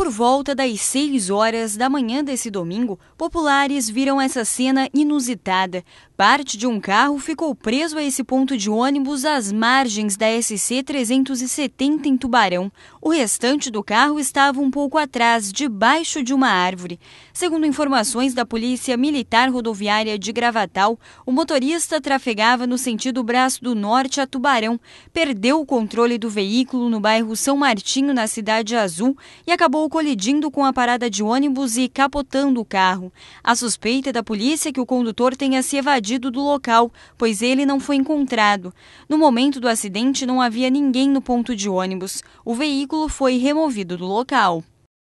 Por volta das 6 horas da manhã desse domingo, populares viram essa cena inusitada. Parte de um carro ficou preso a esse ponto de ônibus às margens da SC 370 em Tubarão. O restante do carro estava um pouco atrás, debaixo de uma árvore. Segundo informações da Polícia Militar Rodoviária de Gravatal, o motorista trafegava no sentido Braço do Norte a Tubarão, perdeu o controle do veículo no bairro São Martinho, na Cidade Azul, e acabou colidindo com a parada de ônibus e capotando o carro. A suspeita é da polícia é que o condutor tenha se evadido do local, pois ele não foi encontrado. No momento do acidente, não havia ninguém no ponto de ônibus. O veículo foi removido do local.